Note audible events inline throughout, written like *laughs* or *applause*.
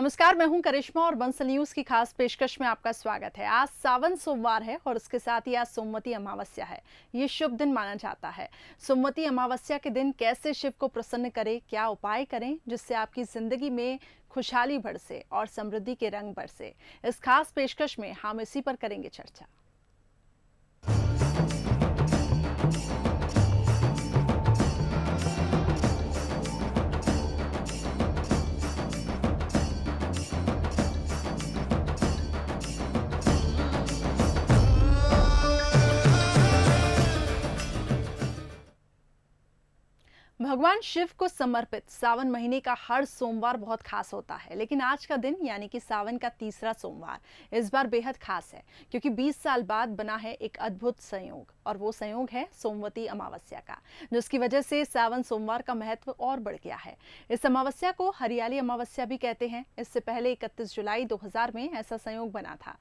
नमस्कार मैं हूं करिश्मा और बंसल न्यूज की खास पेशकश में आपका स्वागत है आज सावन सोमवार है और उसके साथ ही आज सोमवती अमावस्या है ये शुभ दिन माना जाता है सोमवती अमावस्या के दिन कैसे शिव को प्रसन्न करें क्या उपाय करें जिससे आपकी जिंदगी में खुशहाली से और समृद्धि के रंग से इस खास पेशकश में हम इसी पर करेंगे चर्चा भगवान शिव को समर्पित सावन महीने का हर सोमवार बहुत खास होता है लेकिन आज का दिन यानी कि सावन का तीसरा सोमवार इस बार बेहद खास है क्योंकि 20 साल बाद बना है एक अद्भुत संयोग और वो संयोग है सोमवती अमावस्या का जिसकी वजह से सावन सोमवार का महत्व और बढ़ गया है इस अमावस्या को हरियाली अमावस्या भी कहते हैं इससे पहले इकतीस जुलाई दो में ऐसा संयोग बना था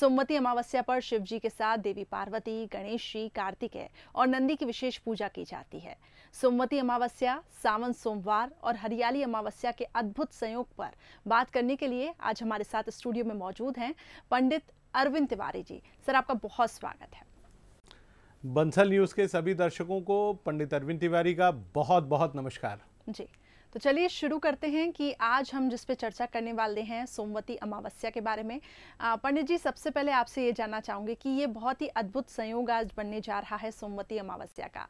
सोमवती अमावस्या पर शिव जी के साथ देवी पार्वती गणेश जी कार्तिकेय और नंदी की विशेष पूजा की जाती है सोमवती अमावस्या अमावस्या सावन सोमवार और हरियाली अमावस्या के अद्भुत संयोग पर बात करने के लिए आज हमारे साथ स्टूडियो में मौजूद हैं पंडित अरविंद तिवारी जी सर आपका बहुत स्वागत है बंसल न्यूज़ के सभी दर्शकों को पंडित अरविंद तिवारी का बहुत बहुत नमस्कार जी तो चलिए शुरू करते हैं कि आज हम जिस पे चर्चा करने वाले हैं सोमवती अमावस्या के बारे में पंडित जी सबसे पहले आपसे ये जानना चाहूंगे कि ये बहुत ही अद्भुत संयोग आज बनने जा रहा है सोमवती अमावस्या का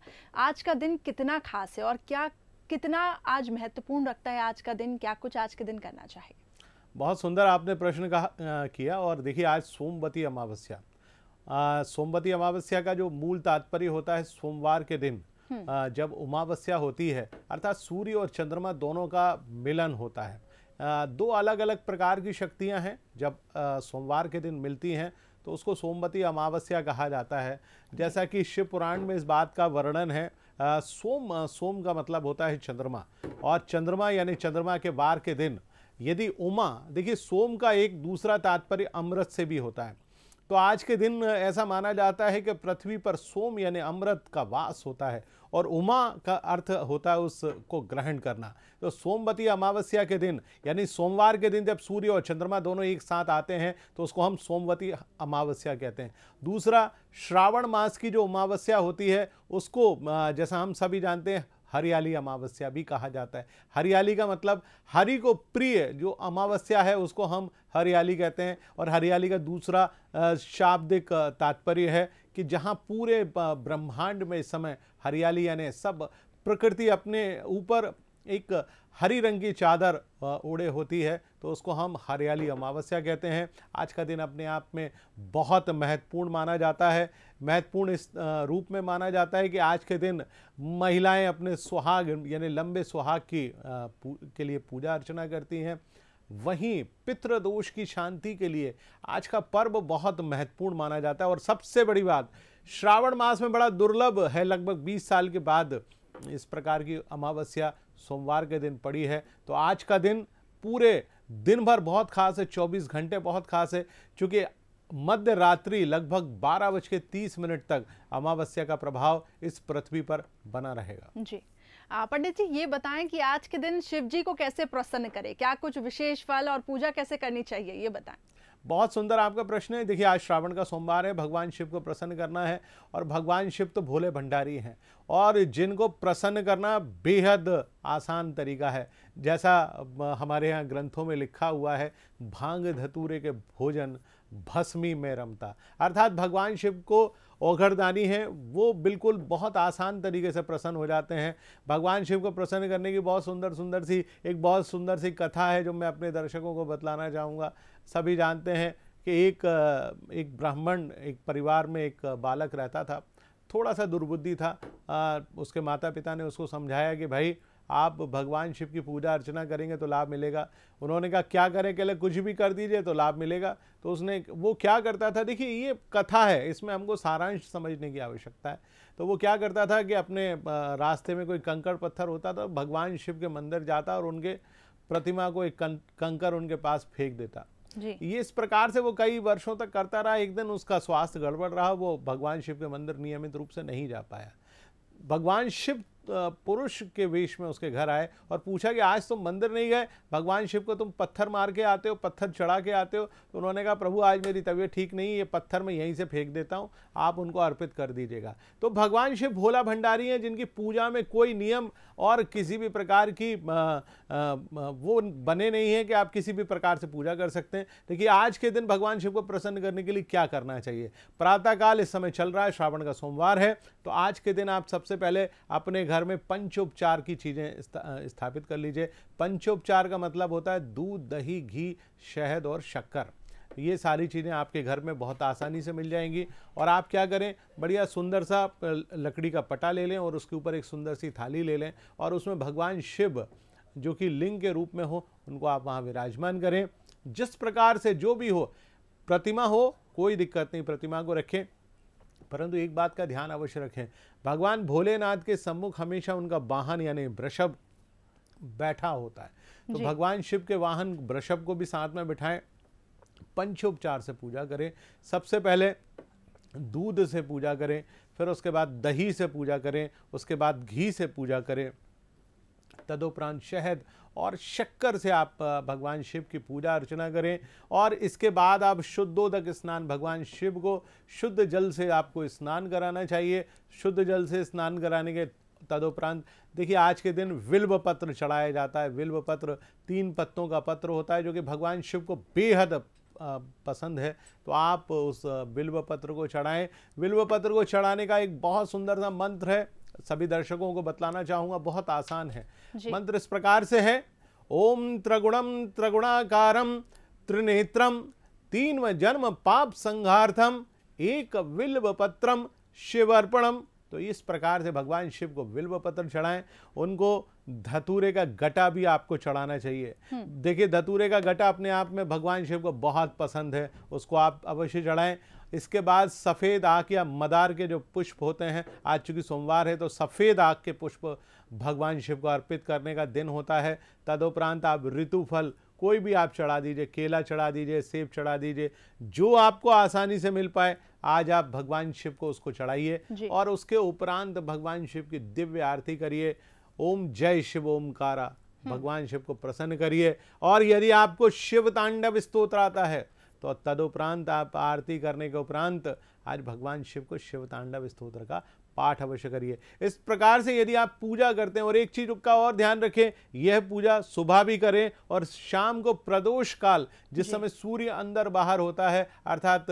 आज का दिन कितना खास है और क्या कितना आज महत्वपूर्ण रखता है आज का दिन क्या कुछ आज के दिन करना चाहिए बहुत सुंदर आपने प्रश्न कहा किया और देखिए आज सोमवती अमावस्या सोमवती अमावस्या का जो मूल तात्पर्य होता है सोमवार के दिन हम्म। जब उमावस्या होती है अर्थात सूर्य और चंद्रमा दोनों का मिलन होता है दो अलग अलग प्रकार की शक्तियां हैं जब सोमवार के दिन मिलती हैं तो उसको सोमवती अमावस्या कहा जाता है जैसा कि शिव पुराण में इस बात का वर्णन है सोम सोम का मतलब होता है चंद्रमा और चंद्रमा यानी चंद्रमा के वार के दिन यदि उमा देखिए सोम का एक दूसरा तात्पर्य अमृत से भी होता है तो आज के दिन ऐसा माना जाता है कि पृथ्वी पर सोम यानी अमृत का वास होता है और उमा का अर्थ होता है उसको ग्रहण करना तो सोमवती अमावस्या के दिन यानी सोमवार के दिन जब सूर्य और चंद्रमा दोनों एक साथ आते हैं तो उसको हम सोमवती अमावस्या कहते हैं दूसरा श्रावण मास की जो अमावस्या होती है उसको जैसा हम सभी जानते हैं हरियाली अमावस्या भी कहा जाता है हरियाली का मतलब हरि को प्रिय जो अमावस्या है उसको हम हरियाली कहते हैं और हरियाली का दूसरा शाब्दिक तात्पर्य है कि जहाँ पूरे ब्रह्मांड में इस समय हरियाली यानी सब प्रकृति अपने ऊपर एक हरी रंग की चादर ओढ़े होती है तो उसको हम हरियाली अमावस्या कहते हैं आज का दिन अपने आप में बहुत महत्वपूर्ण माना जाता है महत्वपूर्ण इस रूप में माना जाता है कि आज के दिन महिलाएं अपने सुहाग यानी लंबे सुहाग की के लिए पूजा अर्चना करती हैं वहीं पितृदोष की शांति के लिए आज का पर्व बहुत महत्वपूर्ण माना जाता है और सबसे बड़ी बात श्रावण मास में बड़ा दुर्लभ है लगभग 20 साल के बाद इस प्रकार की अमावस्या सोमवार के दिन पड़ी है तो आज का दिन पूरे दिन भर बहुत खास है 24 घंटे बहुत खास है क्योंकि मध्य रात्रि लगभग बारह बज के तीस मिनट तक अमावस्या का प्रभाव इस पृथ्वी पर बना रहेगा जी पंडित जी ये बताएं कि आज के दिन शिव जी को कैसे प्रसन्न करें क्या कुछ विशेष फल और पूजा कैसे करनी चाहिए ये बताएं बहुत सुंदर आपका प्रश्न है देखिए आज श्रावण का सोमवार है भगवान शिव को प्रसन्न करना है और भगवान शिव तो भोले भंडारी हैं और जिनको प्रसन्न करना बेहद आसान तरीका है जैसा हमारे यहाँ ग्रंथों में लिखा हुआ है भांग धतूरे के भोजन भस्मी में रमता अर्थात भगवान शिव को ओघरदानी है वो बिल्कुल बहुत आसान तरीके से प्रसन्न हो जाते हैं भगवान शिव को प्रसन्न करने की बहुत सुंदर सुंदर सी एक बहुत सुंदर सी कथा है जो मैं अपने दर्शकों को बतलाना चाहूँगा सभी जानते हैं कि एक एक ब्राह्मण एक परिवार में एक बालक रहता था थोड़ा सा दुर्बुद्धि था आ, उसके माता पिता ने उसको समझाया कि भाई आप भगवान शिव की पूजा अर्चना करेंगे तो लाभ मिलेगा उन्होंने कहा क्या करें कहले कुछ भी कर दीजिए तो लाभ मिलेगा तो उसने वो क्या करता था देखिए ये कथा है इसमें हमको सारांश समझने की आवश्यकता है तो वो क्या करता था कि अपने रास्ते में कोई कंकड़ पत्थर होता था भगवान शिव के मंदिर जाता और उनके प्रतिमा को एक कंकर उनके पास फेंक देता ये इस प्रकार से वो कई वर्षों तक करता रहा एक दिन उसका स्वास्थ्य गड़बड़ रहा वो भगवान शिव के मंदिर नियमित रूप से नहीं जा पाया भगवान शिव पुरुष के वेश में उसके घर आए और पूछा कि आज तुम मंदिर नहीं गए भगवान शिव को तुम पत्थर मार के आते हो पत्थर चढ़ा के आते हो तो उन्होंने कहा प्रभु आज मेरी तबीयत ठीक नहीं ये पत्थर मैं यहीं से फेंक देता हूँ आप उनको अर्पित कर दीजिएगा तो भगवान शिव भोला भंडारी हैं जिनकी पूजा में कोई नियम और किसी भी प्रकार की आ, आ, वो बने नहीं है कि आप किसी भी प्रकार से पूजा कर सकते हैं देखिए आज के दिन भगवान शिव को प्रसन्न करने के लिए क्या करना चाहिए प्रातःकाल इस समय चल रहा है श्रावण का सोमवार है तो आज के दिन आप सबसे पहले अपने घर में पंचोपचार की चीज़ें स्थापित कर लीजिए पंचोपचार का मतलब होता है दूध दही घी शहद और शक्कर ये सारी चीज़ें आपके घर में बहुत आसानी से मिल जाएंगी और आप क्या करें बढ़िया सुंदर सा लकड़ी का पटा ले लें और उसके ऊपर एक सुंदर सी थाली ले लें और उसमें भगवान शिव जो कि लिंग के रूप में हो उनको आप वहाँ विराजमान करें जिस प्रकार से जो भी हो प्रतिमा हो कोई दिक्कत नहीं प्रतिमा को रखें परंतु एक बात का ध्यान अवश्य रखें भगवान भोलेनाथ के सम्मुख हमेशा उनका वाहन यानी वृषभ बैठा होता है तो भगवान शिव के वाहन वृषभ को भी साथ में बिठाएं पंचोपचार से पूजा करें सबसे पहले दूध से पूजा करें फिर उसके बाद दही से पूजा करें उसके बाद घी से पूजा करें तदुपरांत शहद और शक्कर से आप भगवान शिव की पूजा अर्चना करें और इसके बाद आप शुद्धोदक स्नान भगवान शिव को शुद्ध जल से आपको स्नान कराना चाहिए शुद्ध जल से स्नान कराने के तदुपरांत देखिए आज के दिन विल्व पत्र चढ़ाया जाता है विल्व पत्र तीन पत्तों का पत्र होता है जो कि भगवान शिव को बेहद पसंद है तो आप उस विल्व पत्र को चढ़ाएं विल्व पत्र को चढ़ाने का एक बहुत सुंदर सा मंत्र है सभी दर्शकों को बतलाना चाहूंगा बहुत आसान है मंत्र इस प्रकार से है ओम त्रिगुणम त्रिगुणाकारम त्रिनेत्रम तीन जन्म पाप संघार्थम एक विल्व पत्रम शिव अर्पणम तो इस प्रकार से भगवान शिव को विल्व पत्र चढ़ाएं उनको धतूरे का गटा भी आपको चढ़ाना चाहिए हम्म। देखिए धतूरे का गटा अपने आप में भगवान शिव को बहुत पसंद है उसको आप अवश्य चढ़ाएं इसके बाद सफ़ेद आँख या मदार के जो पुष्प होते हैं आज चूँकि सोमवार है तो सफ़ेद आँख के पुष्प भगवान शिव को अर्पित करने का दिन होता है तदुपरांत आप ऋतुफल कोई भी आप चढ़ा दीजिए केला चढ़ा दीजिए सेब चढ़ा दीजिए जो आपको आसानी से मिल पाए आज आप भगवान शिव को उसको चढ़ाइए और उसके उपरांत भगवान शिव की दिव्य आरती करिए ओम जय शिव ओमकारा हम्म। भगवान शिव को प्रसन्न करिए और यदि आपको शिव तांडव स्तोत्र आता है तो तदुपरांत आप आरती करने के उपरांत आज भगवान शिव को शिव तांडव स्त्रोत्र का पाठ अवश्य करिए इस प्रकार से यदि आप पूजा करते हैं और एक चीज का और ध्यान रखें यह पूजा सुबह भी करें और शाम को प्रदोष काल जिस समय सूर्य अंदर बाहर होता है अर्थात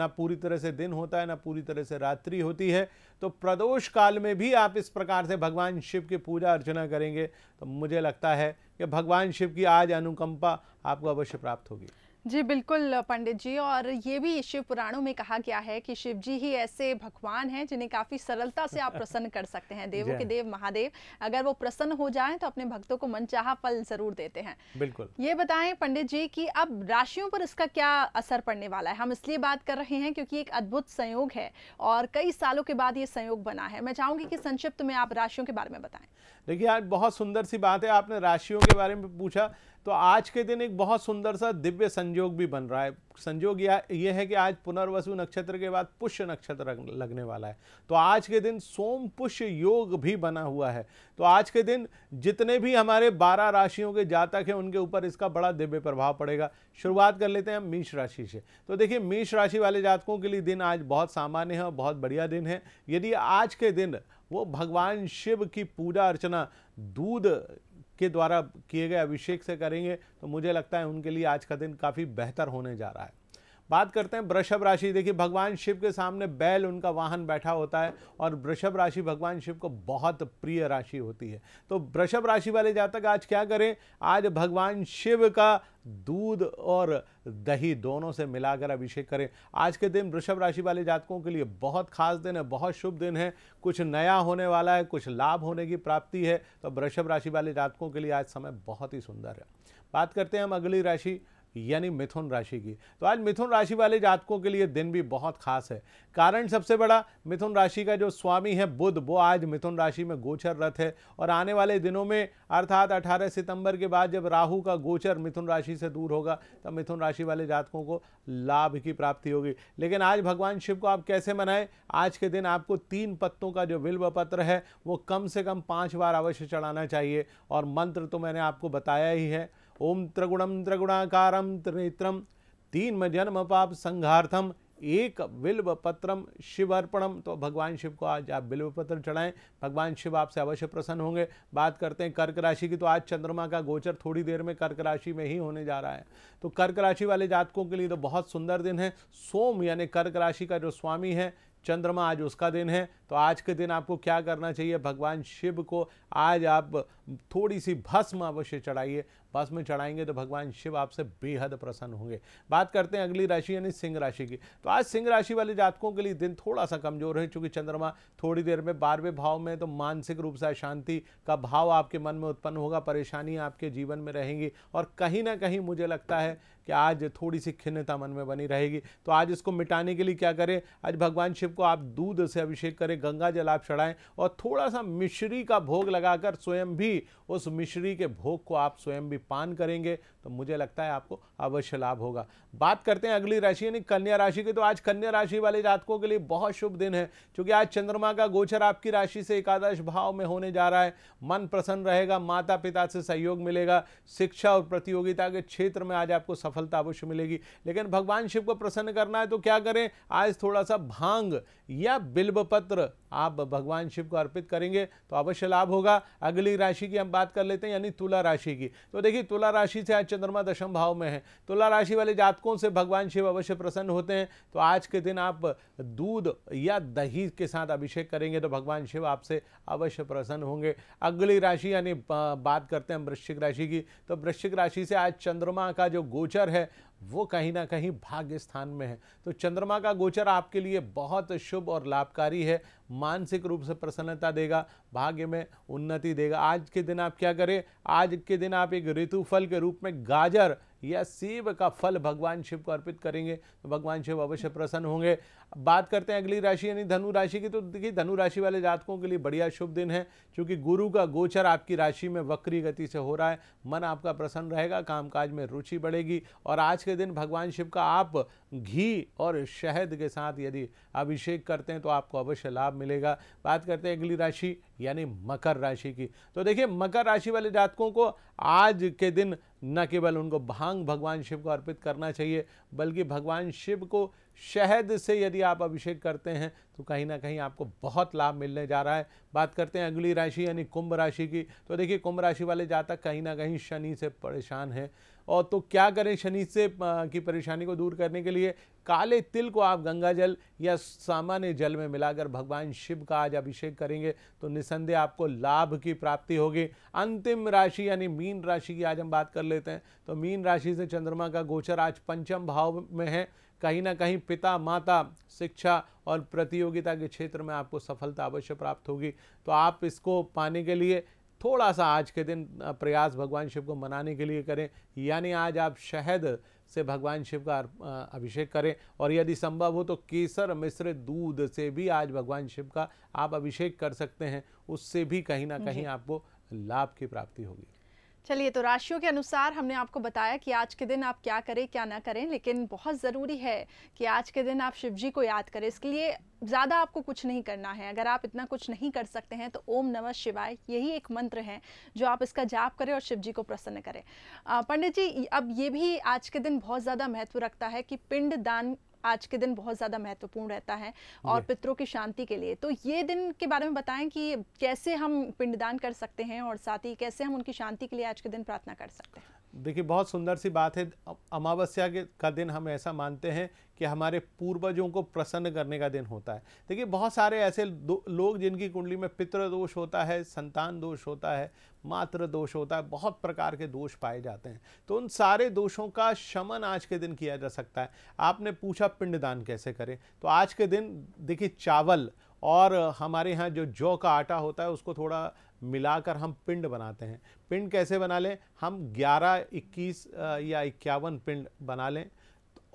ना पूरी तरह से दिन होता है ना पूरी तरह से रात्रि होती है तो प्रदोष काल में भी आप इस प्रकार से भगवान शिव की पूजा अर्चना करेंगे तो मुझे लगता है कि भगवान शिव की आज अनुकंपा आपको अवश्य प्राप्त होगी जी बिल्कुल पंडित जी और ये भी शिव पुराणों में कहा गया है कि शिव जी ही ऐसे भगवान हैं जिन्हें काफी सरलता से आप *laughs* प्रसन्न कर सकते हैं देवों के देव महादेव अगर वो प्रसन्न हो जाएं तो अपने भक्तों को मनचाहा फल जरूर देते हैं बिल्कुल ये बताएं पंडित जी कि अब राशियों पर इसका क्या असर पड़ने वाला है हम इसलिए बात कर रहे हैं क्योंकि एक अद्भुत संयोग है और कई सालों के बाद ये संयोग बना है मैं चाहूंगी कि संक्षिप्त में आप राशियों के बारे में बताएं देखिए आज बहुत सुंदर सी बात है आपने राशियों के बारे में पूछा तो आज के दिन एक बहुत सुंदर सा दिव्य संयोग भी बन रहा है संयोग यह है कि आज पुनर्वसु नक्षत्र के बाद पुष्य नक्षत्र लगने वाला है तो आज के दिन सोम पुष्य योग भी बना हुआ है तो आज के दिन जितने भी हमारे बारह राशियों के जातक हैं उनके ऊपर इसका बड़ा दिव्य प्रभाव पड़ेगा शुरुआत कर लेते हैं हम मीष राशि से तो देखिए मीष राशि वाले जातकों के लिए दिन आज बहुत सामान्य है और बहुत बढ़िया दिन है यदि आज के दिन वो भगवान शिव की पूजा अर्चना दूध के द्वारा किए गए अभिषेक से करेंगे तो मुझे लगता है उनके लिए आज का दिन काफ़ी बेहतर होने जा रहा है बात करते हैं वृषभ राशि देखिए भगवान शिव के सामने बैल उनका वाहन बैठा होता है और वृषभ राशि भगवान शिव को बहुत प्रिय राशि होती है तो वृषभ राशि वाले जातक आज क्या करें आज भगवान शिव का दूध और दही दोनों से मिलाकर अभिषेक करें आज के दिन वृषभ राशि वाले जातकों के लिए बहुत खास दिन है बहुत शुभ दिन है कुछ नया होने वाला है कुछ लाभ होने की प्राप्ति है तो वृषभ राशि वाले जातकों के लिए आज समय बहुत ही सुंदर है बात करते हैं हम अगली राशि यानी मिथुन राशि की तो आज मिथुन राशि वाले जातकों के लिए दिन भी बहुत खास है कारण सबसे बड़ा मिथुन राशि का जो स्वामी है बुध वो आज मिथुन राशि में गोचर रथ है और आने वाले दिनों में अर्थात 18 सितंबर के बाद जब राहु का गोचर मिथुन राशि से दूर होगा तब मिथुन राशि वाले जातकों को लाभ की प्राप्ति होगी लेकिन आज भगवान शिव को आप कैसे मनाएं आज के दिन आपको तीन पत्तों का जो विल्व पत्र है वो कम से कम पाँच बार अवश्य चढ़ाना चाहिए और मंत्र तो मैंने आपको बताया ही है ओम त्रिगुणम त्रिगुणाकार त्रिनेत्रम तीन जन्म पाप संघार्थम एक बिल्व पत्रम शिव अर्पणम तो भगवान शिव को आज आप बिल्व पत्र चढ़ाएं भगवान शिव आपसे अवश्य प्रसन्न होंगे बात करते हैं कर्क राशि की तो आज चंद्रमा का गोचर थोड़ी देर में कर्क राशि में ही होने जा रहा है तो कर्क राशि वाले जातकों के लिए तो बहुत सुंदर दिन है सोम यानी कर्क राशि का जो स्वामी है चंद्रमा आज उसका दिन है तो आज के दिन आपको क्या करना चाहिए भगवान शिव को आज आप थोड़ी सी भस्म अवश्य चढ़ाइए भस्म चढ़ाएंगे तो भगवान शिव आपसे बेहद प्रसन्न होंगे बात करते हैं अगली राशि यानी सिंह राशि की तो आज सिंह राशि वाले जातकों के लिए दिन थोड़ा सा कमजोर है क्योंकि चंद्रमा थोड़ी देर में बारहवें भाव में तो मानसिक रूप से अशांति का भाव आपके मन में उत्पन्न होगा परेशानियाँ आपके जीवन में रहेंगी और कहीं ना कहीं मुझे लगता है कि आज थोड़ी सी खिन्नता मन में बनी रहेगी तो आज इसको मिटाने के लिए क्या करें आज भगवान शिव को आप दूध से अभिषेक करें गंगा जल आप चढ़ाएं और थोड़ा सा मिश्री का भोग लगाकर स्वयं भी उस मिश्री के भोग को आप स्वयं भी पान करेंगे तो मुझे लगता है आपको अवश्य लाभ होगा बात करते हैं अगली राशि यानी कन्या राशि की तो आज कन्या राशि वाले जातकों के लिए बहुत शुभ दिन है क्योंकि आज चंद्रमा का गोचर आपकी राशि से एकादश भाव में होने जा रहा है मन प्रसन्न रहेगा माता पिता से सहयोग मिलेगा शिक्षा और प्रतियोगिता के क्षेत्र में आज आपको सफल सफलता अवश्य मिलेगी लेकिन भगवान शिव को प्रसन्न करना है तो क्या करें आज थोड़ा सा भांग या बिल्व पत्र आप भगवान शिव को अर्पित करेंगे तो अवश्य लाभ होगा अगली राशि की हम बात कर लेते हैं यानी तुला राशि की तो देखिए तुला राशि से आज चंद्रमा दशम भाव में है तुला राशि वाले जातकों से भगवान शिव अवश्य प्रसन्न होते हैं तो आज के दिन आप दूध या दही के साथ अभिषेक करेंगे तो भगवान शिव आपसे अवश्य प्रसन्न होंगे अगली राशि यानी बात करते हैं वृश्चिक राशि की तो वृश्चिक राशि से आज चंद्रमा का जो गोचर है वो कहीं ना कहीं भाग्य स्थान में है तो चंद्रमा का गोचर आपके लिए बहुत शुभ और लाभकारी है मानसिक रूप से प्रसन्नता देगा भाग्य में उन्नति देगा आज के दिन आप क्या करें आज के दिन आप एक ऋतु फल के रूप में गाजर या सेब का फल भगवान शिव को अर्पित करेंगे तो भगवान शिव अवश्य प्रसन्न होंगे बात करते हैं अगली राशि यानी धनु राशि की तो देखिए धनु राशि वाले जातकों के लिए बढ़िया शुभ दिन है क्योंकि गुरु का गोचर आपकी राशि में वक्री गति से हो रहा है मन आपका प्रसन्न रहेगा कामकाज में रुचि बढ़ेगी और आज के दिन भगवान शिव का आप घी और शहद के साथ यदि अभिषेक करते हैं तो आपको अवश्य लाभ मिलेगा बात करते हैं अगली राशि यानी मकर राशि की तो देखिए मकर राशि वाले जातकों को आज के दिन न केवल उनको भांग भगवान शिव को अर्पित करना चाहिए बल्कि भगवान शिव को शहद से यदि आप अभिषेक करते हैं तो कहीं ना कहीं आपको बहुत लाभ मिलने जा रहा है बात करते हैं अगली राशि यानी कुंभ राशि की तो देखिए कुंभ राशि वाले जातक कहीं ना कहीं शनि से परेशान हैं और तो क्या करें शनि से की परेशानी को दूर करने के लिए काले तिल को आप गंगा जल या सामान्य जल में मिलाकर भगवान शिव का आज अभिषेक करेंगे तो निसंदेह आपको लाभ की प्राप्ति होगी अंतिम राशि यानी मीन राशि की आज हम बात कर लेते हैं तो मीन राशि से चंद्रमा का गोचर आज पंचम भाव में है कहीं ना कहीं पिता माता शिक्षा और प्रतियोगिता के क्षेत्र में आपको सफलता अवश्य प्राप्त होगी तो आप इसको पाने के लिए थोड़ा सा आज के दिन प्रयास भगवान शिव को मनाने के लिए करें यानी आज आप शहद से भगवान शिव का अभिषेक करें और यदि संभव हो तो केसर मिश्र दूध से भी आज भगवान शिव का आप अभिषेक कर सकते हैं उससे भी कहीं ना कहीं आपको लाभ की प्राप्ति होगी चलिए तो राशियों के अनुसार हमने आपको बताया कि आज के दिन आप क्या करें क्या ना करें लेकिन बहुत ज़रूरी है कि आज के दिन आप शिव जी को याद करें इसके लिए ज़्यादा आपको कुछ नहीं करना है अगर आप इतना कुछ नहीं कर सकते हैं तो ओम नमः शिवाय यही एक मंत्र है जो आप इसका जाप करें और शिव जी को प्रसन्न करें पंडित जी अब ये भी आज के दिन बहुत ज़्यादा महत्व रखता है कि पिंड दान आज के दिन बहुत ज़्यादा महत्वपूर्ण रहता है और पितरों की शांति के लिए तो ये दिन के बारे में बताएं कि कैसे हम पिंडदान कर सकते हैं और साथ ही कैसे हम उनकी शांति के लिए आज के दिन प्रार्थना कर सकते हैं देखिए बहुत सुंदर सी बात है अमावस्या के का दिन हम ऐसा मानते हैं कि हमारे पूर्वजों को प्रसन्न करने का दिन होता है देखिए बहुत सारे ऐसे लोग जिनकी कुंडली में पितृ दोष होता है संतान दोष होता है मात्र दोष होता है बहुत प्रकार के दोष पाए जाते हैं तो उन सारे दोषों का शमन आज के दिन किया जा सकता है आपने पूछा पिंडदान कैसे करें तो आज के दिन देखिए चावल और हमारे यहाँ जो जौ का आटा होता है उसको थोड़ा मिलाकर हम पिंड बनाते हैं पिंड कैसे बना लें हम 11, 21 या इक्यावन पिंड बना लें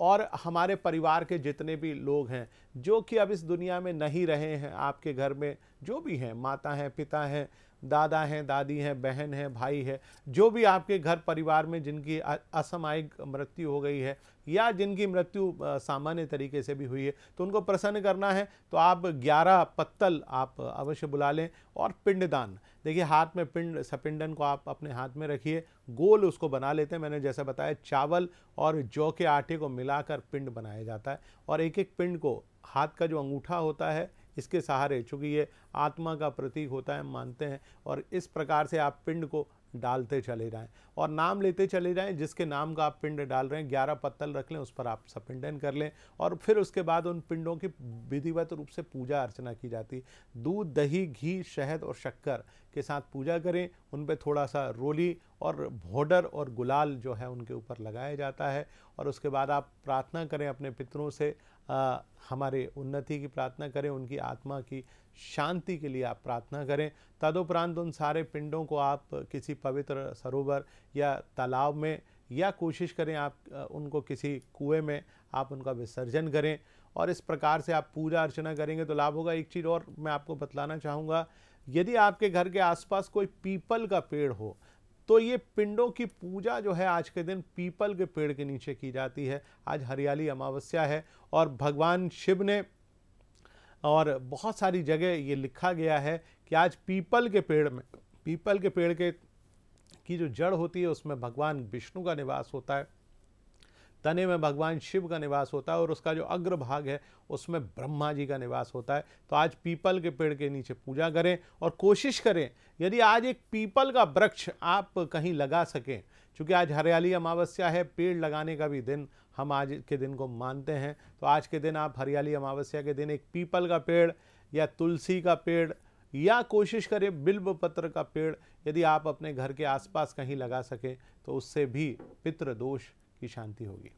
और हमारे परिवार के जितने भी लोग हैं जो कि अब इस दुनिया में नहीं रहे हैं आपके घर में जो भी हैं माता हैं पिता हैं दादा हैं दादी हैं बहन हैं भाई है जो भी आपके घर परिवार में जिनकी असामायिक मृत्यु हो गई है या जिनकी मृत्यु सामान्य तरीके से भी हुई है तो उनको प्रसन्न करना है तो आप 11 पत्तल आप अवश्य बुला लें और पिंडदान देखिए हाथ में पिंड सपिंडन को आप अपने हाथ में रखिए गोल उसको बना लेते हैं मैंने जैसा बताया चावल और जौ के आटे को मिलाकर पिंड बनाया जाता है और एक एक पिंड को हाथ का जो अंगूठा होता है इसके सहारे चूँकि ये आत्मा का प्रतीक होता है मानते हैं और इस प्रकार से आप पिंड को डालते चले जाएँ और नाम लेते चले जाएँ जिसके नाम का आप पिंड डाल रहे हैं ग्यारह पत्तल रख लें उस पर आप सपिंडन कर लें और फिर उसके बाद उन पिंडों की विधिवत रूप से पूजा अर्चना की जाती दूध दही घी शहद और शक्कर के साथ पूजा करें उन पर थोड़ा सा रोली और भोडर और गुलाल जो है उनके ऊपर लगाया जाता है और उसके बाद आप प्रार्थना करें अपने पितरों से आ, हमारे उन्नति की प्रार्थना करें उनकी आत्मा की शांति के लिए आप प्रार्थना करें तदुपरांत उन सारे पिंडों को आप किसी पवित्र सरोवर या तालाब में या कोशिश करें आप उनको किसी कुएं में आप उनका विसर्जन करें और इस प्रकार से आप पूजा अर्चना करेंगे तो लाभ होगा एक चीज़ और मैं आपको बतलाना चाहूँगा यदि आपके घर के आसपास कोई पीपल का पेड़ हो तो ये पिंडों की पूजा जो है आज के दिन पीपल के पेड़ के नीचे की जाती है आज हरियाली अमावस्या है और भगवान शिव ने और बहुत सारी जगह ये लिखा गया है कि आज पीपल के पेड़ में पीपल के पेड़ के की जो जड़ होती है उसमें भगवान विष्णु का निवास होता है तने में भगवान शिव का निवास होता है और उसका जो अग्रभाग है उसमें ब्रह्मा जी का निवास होता है तो आज पीपल के पेड़ के नीचे पूजा करें और कोशिश करें यदि आज एक पीपल का वृक्ष आप कहीं लगा सकें चूँकि आज हरियाली अमावस्या है पेड़ लगाने का भी दिन हम आज के दिन को मानते हैं तो आज के दिन आप हरियाली अमावस्या के दिन एक पीपल का पेड़ या तुलसी का पेड़ या कोशिश करें बिल्व पत्र का पेड़ यदि आप अपने घर के आसपास कहीं लगा सकें तो उससे भी पितृदोष की शांति होगी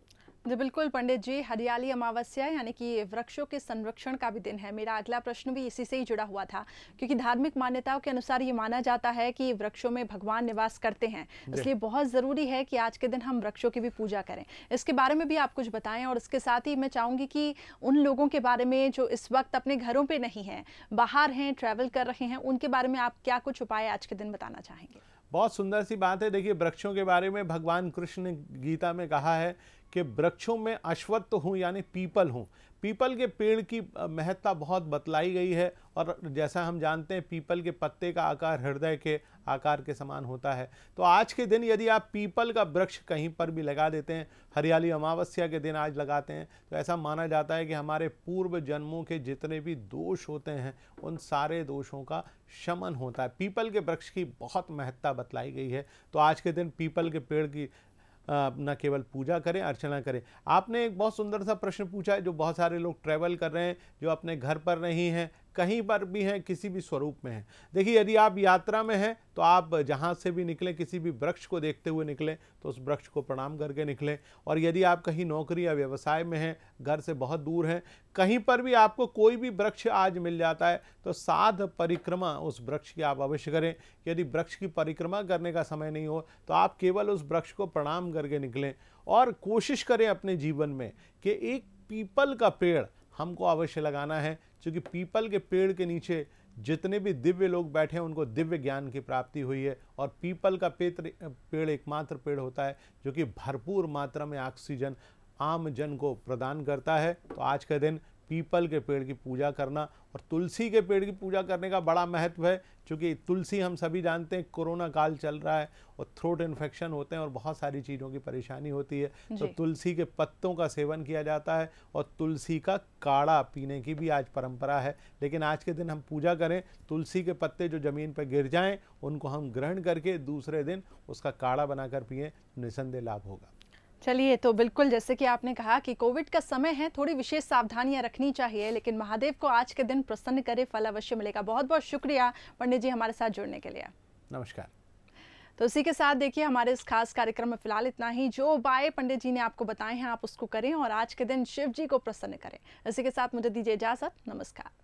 जी बिल्कुल पंडित जी हरियाली अमावस्या यानी कि वृक्षों के संरक्षण का भी दिन है मेरा अगला प्रश्न भी इसी से ही जुड़ा हुआ था क्योंकि धार्मिक मान्यताओं के अनुसार ये माना जाता है कि वृक्षों में भगवान निवास करते हैं इसलिए बहुत ज़रूरी है कि आज के दिन हम वृक्षों की भी पूजा करें इसके बारे में भी आप कुछ बताएं और इसके साथ ही मैं चाहूंगी कि उन लोगों के बारे में जो इस वक्त अपने घरों पर नहीं है बाहर हैं ट्रैवल कर रहे हैं उनके बारे में आप क्या कुछ उपाय आज के दिन बताना चाहेंगे बहुत सुंदर सी बात है देखिए वृक्षों के बारे में भगवान कृष्ण ने गीता में कहा है कि वृक्षों में अश्वत्थ हूँ यानी पीपल हूँ पीपल के पेड़ की महत्ता बहुत बतलाई गई है और जैसा हम जानते हैं पीपल के पत्ते का आकार हृदय के आकार के समान होता है तो आज के दिन यदि आप पीपल का वृक्ष कहीं पर भी लगा देते हैं हरियाली अमावस्या के दिन आज लगाते हैं तो ऐसा माना जाता है कि हमारे पूर्व जन्मों के जितने भी दोष होते हैं उन सारे दोषों का शमन होता है पीपल के वृक्ष की बहुत महत्ता बतलाई गई है तो आज के दिन पीपल के पेड़ की न केवल पूजा करें अर्चना करें आपने एक बहुत सुंदर सा प्रश्न पूछा है जो बहुत सारे लोग ट्रैवल कर रहे हैं जो अपने घर पर नहीं हैं कहीं पर भी हैं किसी भी स्वरूप में हैं देखिए यदि आप यात्रा में हैं तो आप जहाँ से भी निकलें किसी भी वृक्ष को देखते हुए निकलें तो उस वृक्ष को प्रणाम करके निकलें और यदि आप कहीं नौकरी या व्यवसाय में हैं घर से बहुत दूर हैं कहीं पर भी आपको कोई भी वृक्ष आज मिल जाता है तो साध परिक्रमा उस वृक्ष की आप अवश्य करें यदि वृक्ष की परिक्रमा करने का समय नहीं हो तो आप केवल उस वृक्ष को प्रणाम करके निकलें और कोशिश करें अपने जीवन में कि एक पीपल का पेड़ हमको अवश्य लगाना है क्योंकि पीपल के पेड़ के नीचे जितने भी दिव्य लोग बैठे हैं उनको दिव्य ज्ञान की प्राप्ति हुई है और पीपल का पेत्र पेड़ एकमात्र पेड़ होता है जो कि भरपूर मात्रा में ऑक्सीजन आम जन को प्रदान करता है तो आज का दिन पीपल के पेड़ की पूजा करना और तुलसी के पेड़ की पूजा करने का बड़ा महत्व है क्योंकि तुलसी हम सभी जानते हैं कोरोना काल चल रहा है और थ्रोट इन्फेक्शन होते हैं और बहुत सारी चीज़ों की परेशानी होती है तो तुलसी के पत्तों का सेवन किया जाता है और तुलसी का काढ़ा पीने की भी आज परंपरा है लेकिन आज के दिन हम पूजा करें तुलसी के पत्ते जो ज़मीन पर गिर जाएँ उनको हम ग्रहण करके दूसरे दिन उसका काढ़ा बनाकर पिए निसंदेह लाभ होगा चलिए तो बिल्कुल जैसे कि आपने कहा कि कोविड का समय है थोड़ी विशेष सावधानियां रखनी चाहिए लेकिन महादेव को आज के दिन प्रसन्न करे फल अवश्य मिलेगा बहुत बहुत शुक्रिया पंडित जी हमारे साथ जुड़ने के लिए नमस्कार तो इसी के साथ देखिए हमारे इस खास कार्यक्रम में फिलहाल इतना ही जो उपाय पंडित जी ने आपको बताए हैं आप उसको करें और आज के दिन शिव जी को प्रसन्न करें इसी के साथ मुझे दीजिए इजाजत नमस्कार